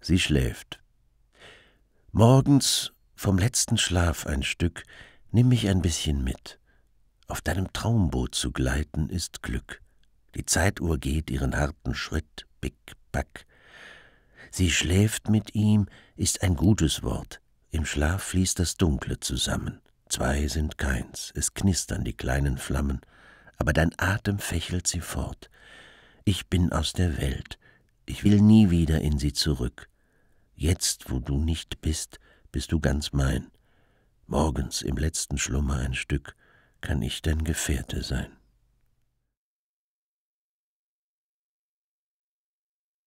Sie schläft. Morgens, vom letzten Schlaf ein Stück, nimm mich ein bisschen mit. Auf deinem Traumboot zu gleiten ist Glück. Die Zeituhr geht ihren harten Schritt, bick, back. Sie schläft mit ihm, ist ein gutes Wort. Im Schlaf fließt das Dunkle zusammen. Zwei sind keins, es knistern die kleinen Flammen, aber dein Atem fächelt sie fort. Ich bin aus der Welt, ich will nie wieder in sie zurück. Jetzt, wo du nicht bist, bist du ganz mein. Morgens im letzten Schlummer ein Stück kann ich dein Gefährte sein.